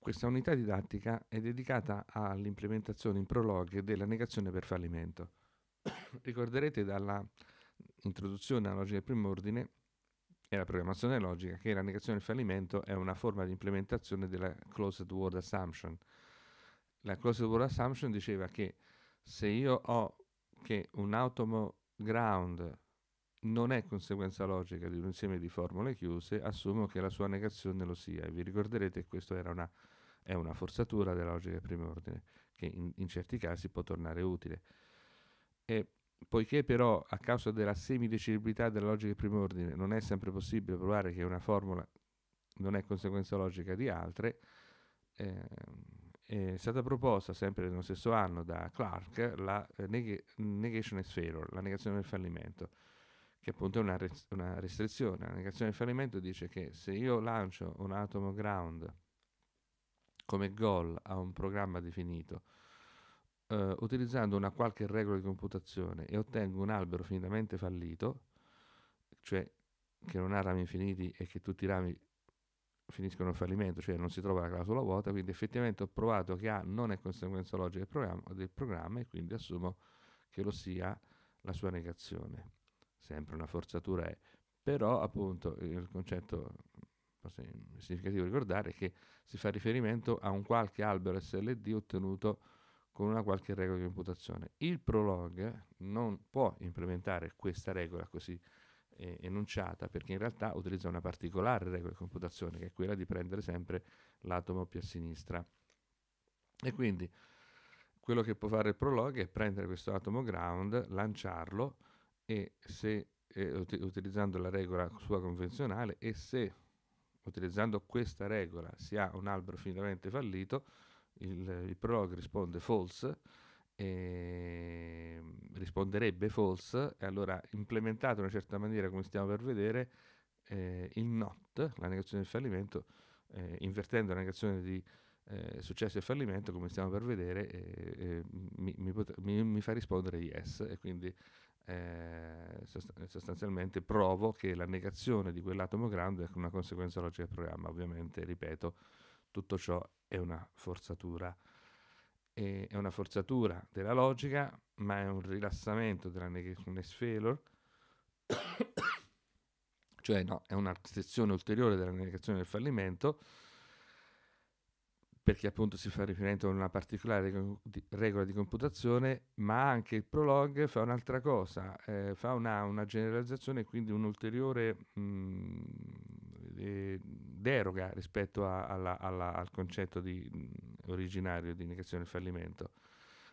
Questa unità didattica è dedicata all'implementazione in prologhe della negazione per fallimento. Ricorderete dalla introduzione alla logica del primo ordine e alla programmazione logica che la negazione del fallimento è una forma di implementazione della closed world assumption. La closed world assumption diceva che se io ho che un automo ground non è conseguenza logica di un insieme di formule chiuse, assumo che la sua negazione lo sia. E vi ricorderete che questa è una forzatura della logica di primo ordine, che in, in certi casi può tornare utile. E poiché però a causa della semidecibilità della logica di primo ordine non è sempre possibile provare che una formula non è conseguenza logica di altre, eh, è stata proposta sempre nello stesso anno da Clark la eh, neg- negationist failure, la negazione del fallimento che appunto è una, res- una restrizione. La negazione del fallimento dice che se io lancio un atomo ground come goal a un programma definito, eh, utilizzando una qualche regola di computazione e ottengo un albero finitamente fallito, cioè che non ha rami infiniti e che tutti i rami finiscono in fallimento, cioè non si trova la clausola vuota, quindi effettivamente ho provato che A non è conseguenza logica del programma, del programma e quindi assumo che lo sia la sua negazione sempre una forzatura è, però appunto il concetto è significativo ricordare che si fa riferimento a un qualche albero SLD ottenuto con una qualche regola di imputazione. Il prolog non può implementare questa regola così eh, enunciata perché in realtà utilizza una particolare regola di computazione che è quella di prendere sempre l'atomo più a sinistra. E quindi quello che può fare il prolog è prendere questo atomo ground, lanciarlo, e se eh, utilizzando la regola sua convenzionale e se utilizzando questa regola si ha un albero finitamente fallito, il, il prologo risponde false, e, ehm, risponderebbe false, e allora implementato in una certa maniera come stiamo per vedere, eh, il not, la negazione del fallimento, eh, invertendo la negazione di eh, successo e fallimento, come stiamo per vedere, eh, eh, mi, mi, pot- mi, mi, fa rispondere yes, e quindi eh, sostanzialmente provo che la negazione di quell'atomo grande è una conseguenza logica del programma. Ovviamente, ripeto, tutto ciò è una forzatura. E è una forzatura della logica, ma è un rilassamento della negationist failure, cioè no, è una ulteriore della negazione del fallimento perché appunto si fa riferimento a una particolare regola di computazione, ma anche il prolog fa un'altra cosa, eh, fa una, una generalizzazione mm, e quindi un'ulteriore mh, deroga rispetto a, alla, alla, al concetto di, mh, mm, originario di negazione del fallimento,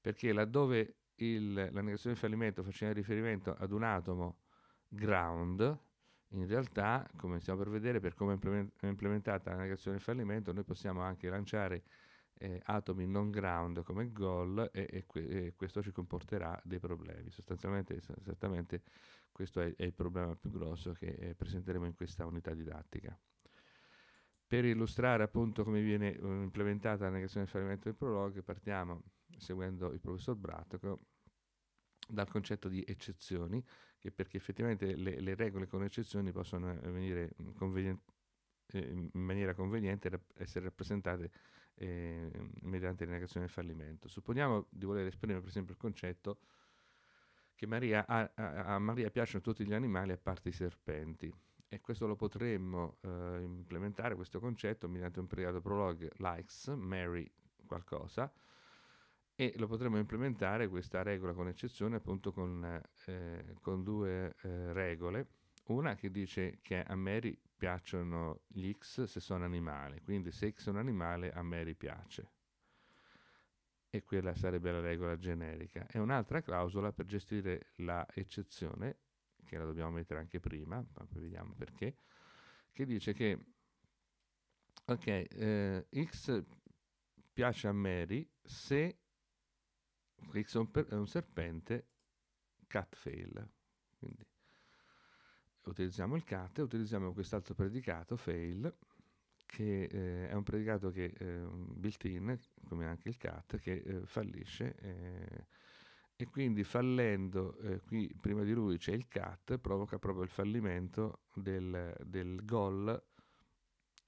perché laddove il, la negazione del fallimento faceva riferimento ad un atomo ground, in realtà, come stiamo per vedere, per come è implementata la negazione del fallimento, noi possiamo anche lanciare eh, atomi non ground come goal e, e, e, questo ci comporterà dei problemi. Sostanzialmente, esattamente questo è, è il problema più grosso che eh, presenteremo in questa unità didattica. Per illustrare appunto come viene eh, implementata la negazione del fallimento del prologue, partiamo seguendo il professor Brattoco dal concetto di eccezioni, perché effettivamente le, le, regole con eccezioni possono eh, venire mm, convenient- eh, in maniera conveniente essere rappresentate eh, mediante la negazione del fallimento. Supponiamo di voler esprimere per esempio il concetto che Maria ha, a, a, Maria piacciono tutti gli animali a parte i serpenti e questo lo potremmo eh, implementare, questo concetto, mediante un pregato prologue likes Mary qualcosa, e lo potremmo implementare questa regola con eccezione appunto con, eh, con due eh, regole. Una che dice che a Mary piacciono gli X se sono animali, quindi se X è un animale a Mary piace. E quella sarebbe la regola generica. E un'altra clausola per gestire la eccezione, che la dobbiamo mettere anche prima, ma vediamo perché, che dice che ok, eh, X piace a Mary se Rix è un serpente cat fail. Quindi utilizziamo il cat e utilizziamo quest'altro predicato fail che eh, è un predicato che eh, built-in, come anche il cat, che eh, fallisce eh, e quindi fallendo, eh, qui prima di lui c'è il cat, provoca proprio il fallimento del, del gol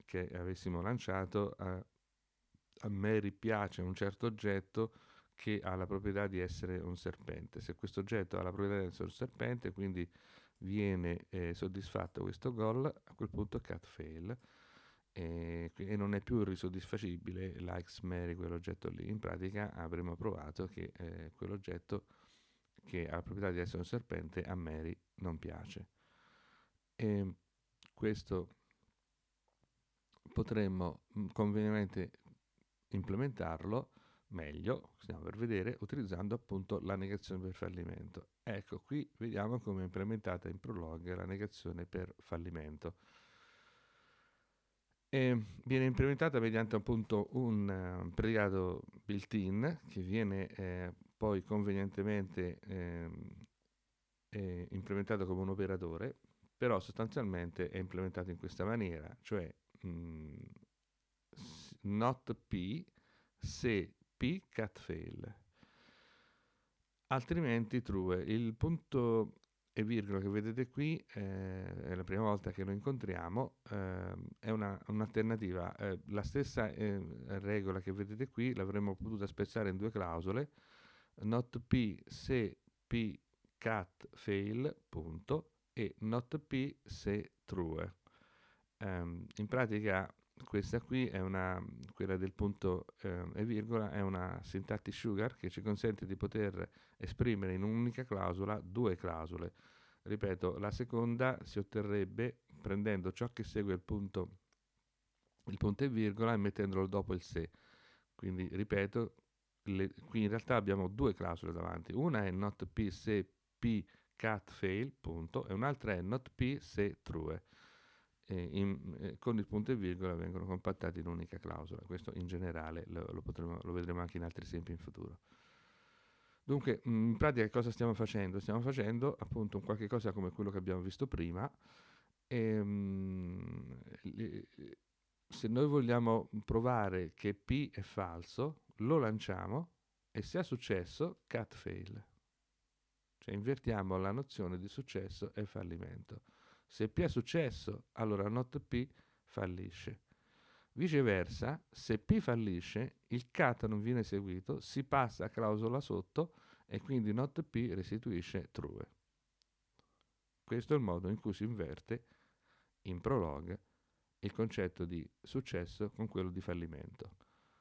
che avessimo lanciato a, a me ripiace un certo oggetto che ha la proprietà di essere un serpente. Se questo oggetto ha la proprietà di essere un serpente, quindi viene eh, soddisfatto questo gol, a quel punto è cat fail e, non è più risoddisfacibile likes Mary, quell'oggetto lì. In pratica avremo provato che eh, quell'oggetto che ha la proprietà di essere un serpente a Mary non piace. E questo potremmo mm, convenientemente implementarlo meglio, stiamo per vedere, utilizzando appunto la negazione per fallimento. Ecco, qui vediamo come è implementata in Prolog la negazione per fallimento. E viene implementata mediante appunto un, un eh, predicato built-in che viene eh, poi convenientemente eh, implementato come un operatore, però sostanzialmente è implementato in questa maniera, cioè mh, mm, not p se cat fail. Altrimenti true. Il punto e virgola che vedete qui, eh, è la prima volta che lo incontriamo, eh, è una, un'alternativa. Eh, la stessa eh, regola che vedete qui l'avremmo potuta spezzare in due clausole, not p se p cat fail, punto, e not p se true. Ehm, in pratica questa qui è una, quella del punto eh, e virgola, è una syntactic sugar che ci consente di poter esprimere in un'unica clausola due clausole. Ripeto, la seconda si otterrebbe prendendo ciò che segue il punto, il punto e virgola e mettendolo dopo il se. Quindi, ripeto, le, qui in realtà abbiamo due clausole davanti. Una è not p se p cat fail, punto, e un'altra è not p se true eh, in, eh, con il punto e virgola vengono compattati in un'unica clausola. Questo in generale lo, lo, potremo, lo vedremo anche in altri esempi in futuro. Dunque, in pratica cosa stiamo facendo? Stiamo facendo appunto un qualche cosa come quello che abbiamo visto prima. E, um, le, se noi vogliamo provare che P è falso, lo lanciamo e se ha successo, cat fail. Cioè invertiamo la nozione di successo e fallimento. Se P è successo, allora not P fallisce. Viceversa, se P fallisce, il cat non viene eseguito, si passa a clausola sotto e quindi not P restituisce true. Questo è il modo in cui si inverte in prologue il concetto di successo con quello di fallimento.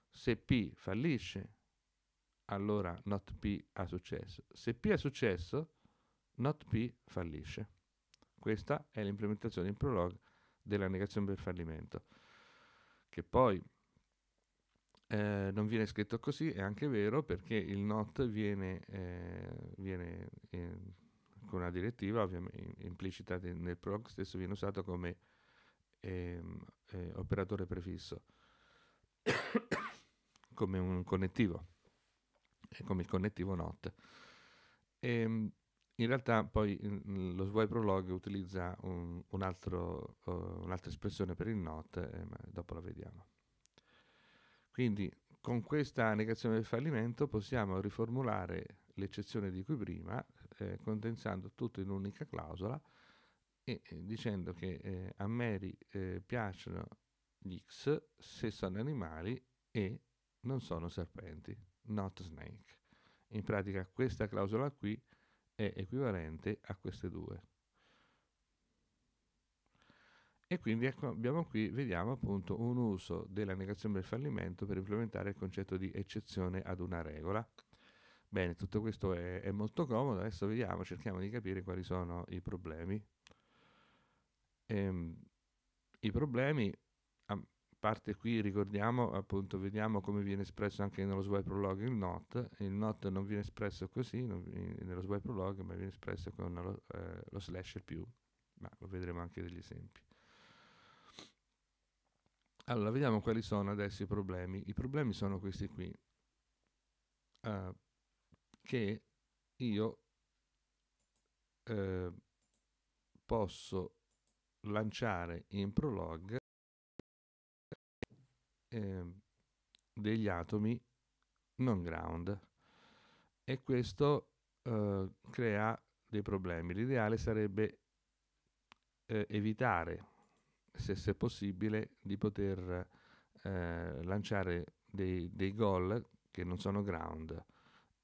Se P fallisce, allora not P ha successo. Se P è successo, not P fallisce. Questa è l'implementazione in Prolog della negazione per fallimento, che poi eh, non viene scritto così, è anche vero perché il NOT viene, eh, viene eh, con una direttiva implicita nel Prolog stesso, viene usato come ehm, eh, operatore prefisso, come un connettivo, come il connettivo NOT. E, ehm, in realtà poi in, mm, mm, lo Svoi Prolog utilizza un, un altro, uh, un'altra espressione per il not, eh, ma dopo la vediamo. Quindi con questa negazione del fallimento possiamo riformulare l'eccezione di cui prima, eh, condensando tutto in un'unica clausola e eh, dicendo che eh, a Mary piacciono gli X se sono animali e non sono serpenti, not snake. In pratica questa clausola qui è equivalente a queste due. E quindi ecco, abbiamo qui, vediamo appunto un uso della negazione del fallimento per implementare il concetto di eccezione ad una regola. Bene, tutto questo è, è molto comodo, adesso vediamo, cerchiamo di capire quali sono i problemi. Ehm, I problemi, parte qui, ricordiamo, appunto, vediamo come viene espresso anche nello swipe prologue il not, il not non viene espresso così non, nello swipe prologue, ma viene espresso con lo, eh, lo slash più, ma lo vedremo anche degli esempi. Allora, vediamo quali sono adesso i problemi. I problemi sono questi qui, uh, che io eh, posso lanciare in prolog Ehm, degli atomi non ground e questo eh, crea dei problemi. L'ideale sarebbe eh, evitare, se, se, possibile, di poter eh, lanciare dei, dei gol che non sono ground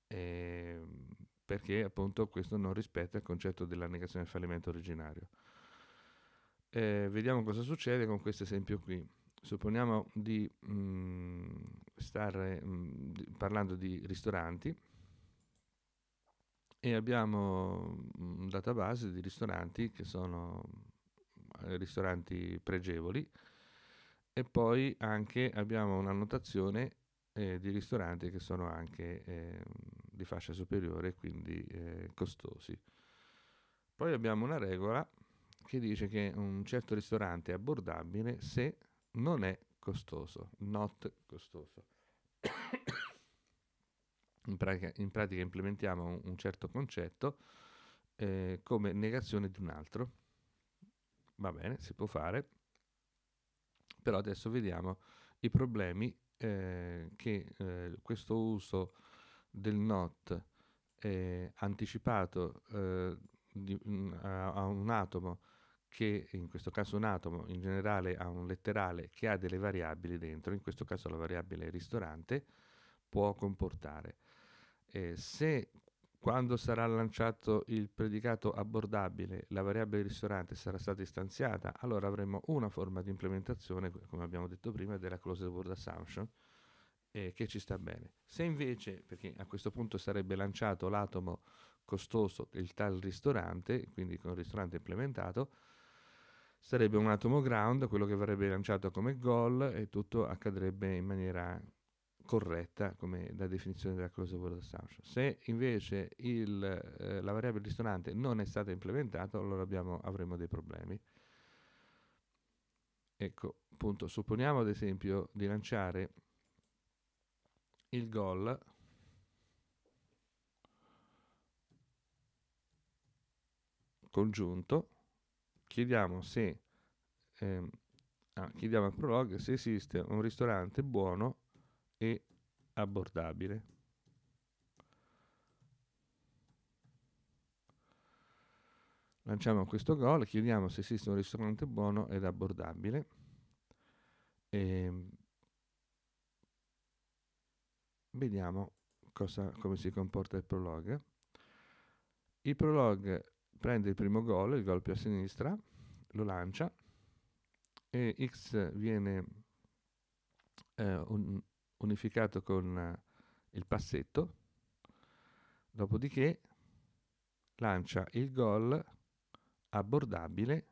ehm, perché appunto questo non rispetta il concetto della negazione del fallimento originario. Eh, vediamo cosa succede con questo esempio qui supponiamo di mh, mm, stare mh, mm, parlando di ristoranti e abbiamo mm, un database di ristoranti che sono eh, ristoranti pregevoli e poi anche abbiamo un'annotazione eh, di ristoranti che sono anche eh, di fascia superiore quindi eh, costosi poi abbiamo una regola che dice che un certo ristorante è abbordabile se non è costoso, not costoso. in, pratica, in, pratica, implementiamo un, un certo concetto eh, come negazione di un altro. Va bene, si può fare, però adesso vediamo i problemi eh, che eh, questo uso del not eh, anticipato eh, di, mh, mm, a, a un atomo che in questo caso un atomo in generale ha un letterale che ha delle variabili dentro, in questo caso la variabile ristorante, può comportare. Eh, se quando sarà lanciato il predicato abbordabile la variabile ristorante sarà stata istanziata, allora avremo una forma di implementazione, come abbiamo detto prima, della closed word assumption, eh, che ci sta bene. Se invece, perché a questo punto sarebbe lanciato l'atomo costoso, il tal ristorante, quindi con il ristorante implementato, sarebbe un atomo ground, quello che verrebbe lanciato come gol e tutto accadrebbe in maniera corretta come la definizione della close world assumption. Se invece il, eh, la variabile ristorante non è stata implementata, allora abbiamo, avremo dei problemi. Ecco, appunto, supponiamo ad esempio di lanciare il gol congiunto chiediamo se ehm, ah, chiediamo al prolog se esiste un ristorante buono e abbordabile. Lanciamo questo gol, chiediamo se esiste un ristorante buono ed abbordabile. E ehm, vediamo cosa, come si comporta il prolog Il prologue prende il primo gol, il gol più a sinistra, lo lancia e X viene eh, un, unificato con eh, il passetto, dopodiché lancia il gol abbordabile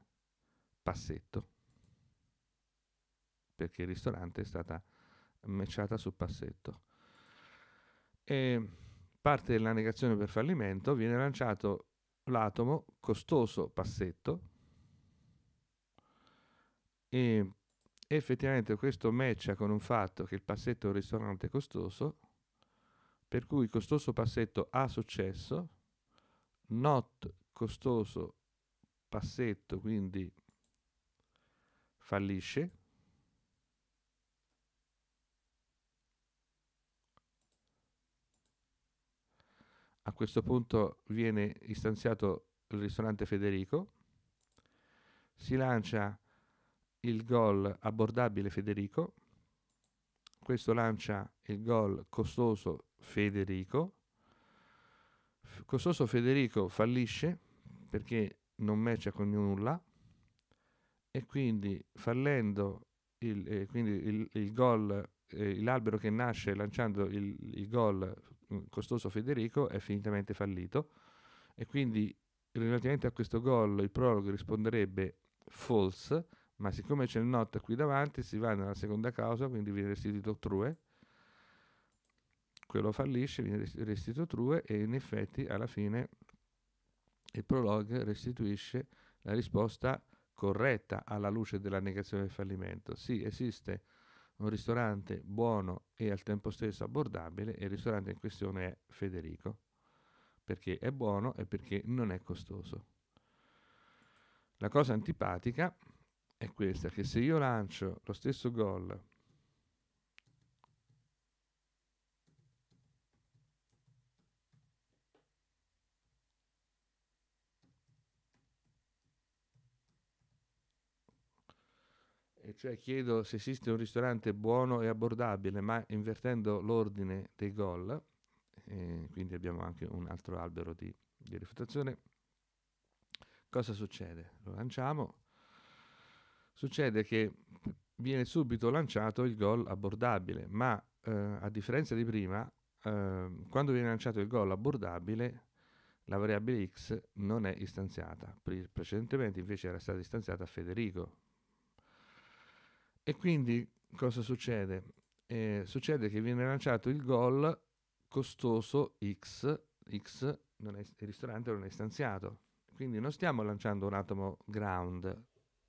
passetto, perché il ristorante è stata matchata sul passetto. E parte la negazione per fallimento, viene lanciato l'atomo, costoso passetto, e effettivamente questo matcha con un fatto che il passetto è un ristorante costoso, per cui costoso passetto ha successo, not costoso passetto quindi fallisce, a questo punto viene istanziato il ristorante Federico, si lancia il gol abbordabile Federico, questo lancia il gol costoso Federico, F- costoso Federico fallisce perché non matcha con nulla e quindi fallendo il, eh, il, il gol, eh, l'albero che nasce lanciando il, il gol costoso Federico è finitamente fallito e quindi relativamente a questo gol il prologo risponderebbe false, ma siccome c'è il not qui davanti si va nella seconda causa, quindi viene restituito true, quello fallisce, viene restituito true e in effetti alla fine il prologue restituisce la risposta corretta alla luce della negazione del fallimento. Sì, esiste un ristorante buono e al tempo stesso abbordabile e il ristorante in questione è Federico, perché è buono e perché non è costoso. La cosa antipatica è questa, che se io lancio lo stesso gol e cioè chiedo se esiste un ristorante buono e abbordabile, ma invertendo l'ordine dei gol, e quindi abbiamo anche un altro albero di, di refutazione, cosa succede? Lo lanciamo, succede che viene subito lanciato il gol abbordabile, ma eh, a differenza di prima, eh, quando viene lanciato il gol abbordabile, la variabile x non è istanziata. Pre- precedentemente invece era stata istanziata a Federico, e quindi cosa succede? Eh, succede che viene lanciato il gol costoso X, X non è, il ristorante non è stanziato, quindi non stiamo lanciando un atomo ground,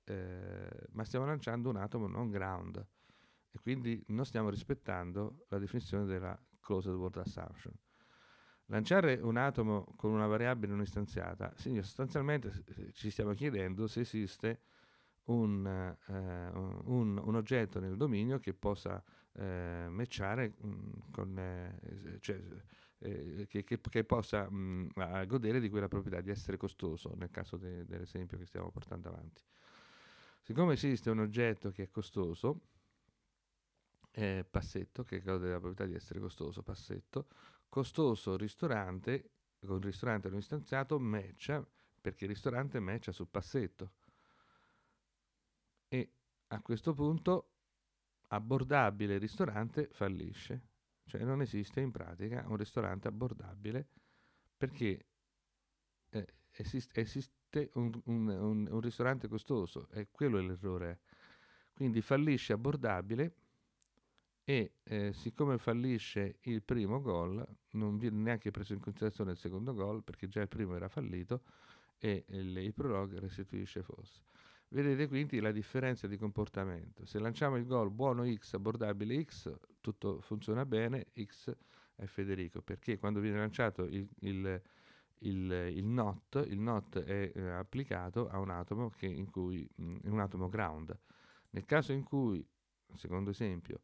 eh, ma stiamo lanciando un atomo non ground e quindi non stiamo rispettando la definizione della closed world assumption. Lanciare un atomo con una variabile non istanziata significa sostanzialmente eh, ci stiamo chiedendo se esiste un, eh, un, un, oggetto nel dominio che possa eh, matchare mh, mm, con, eh, cioè, eh, che, che, che, possa mh, mm, godere di quella proprietà di essere costoso nel caso de, dell'esempio che stiamo portando avanti siccome esiste un oggetto che è costoso passetto che gode della proprietà di essere costoso passetto costoso ristorante con ristorante non istanziato matcha perché il ristorante matcha sul passetto a questo punto abbordabile ristorante fallisce, cioè non esiste in pratica un ristorante abbordabile perché eh, esiste, esiste un, un, un, un, ristorante costoso, e quello è l'errore. Quindi fallisce abbordabile e eh, siccome fallisce il primo gol, non viene neanche preso in considerazione il secondo gol perché già il primo era fallito e eh, il, il prologue restituisce Foss. Vedete quindi la differenza di comportamento. Se lanciamo il gol buono X, abbordabile X, tutto funziona bene, X è Federico, perché quando viene lanciato il, il, il, il NOT, il NOT è eh, applicato a un atomo, che, cui, mh, mm, un atomo ground. Nel caso in cui, secondo esempio,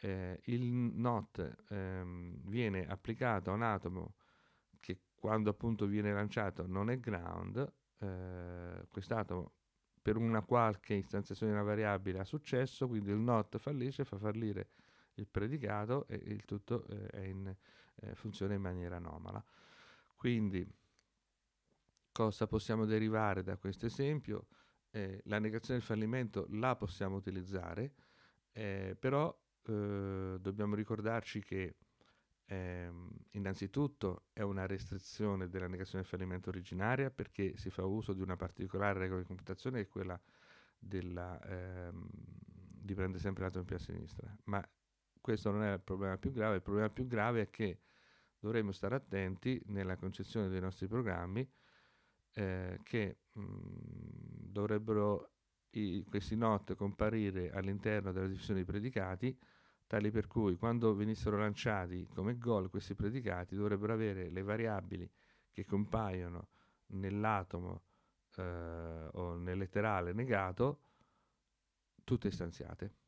eh, il NOT ehm, viene applicato a un atomo che quando appunto viene lanciato non è ground, eh, quest'atomo per una qualche istanziazione di una variabile ha successo, quindi il not fallisce, fa fallire il predicato e il tutto eh, in, eh, funziona in maniera anomala. Quindi cosa possiamo derivare da questo esempio? Eh, la negazione del fallimento la possiamo utilizzare, eh, però eh, dobbiamo ricordarci che eh, innanzitutto è una restrizione della negazione del fallimento originaria perché si fa uso di una particolare regola di computazione che è quella della, ehm, di prendere sempre lato in più a sinistra. Ma questo non è il problema più grave, il problema più grave è che dovremmo stare attenti nella concezione dei nostri programmi eh, che mh, mm, dovrebbero i, questi not comparire all'interno della diffusione dei predicati tali per cui quando venissero lanciati come gol questi predicati dovrebbero avere le variabili che compaiono nell'atomo eh, o nel letterale negato tutte istanziate.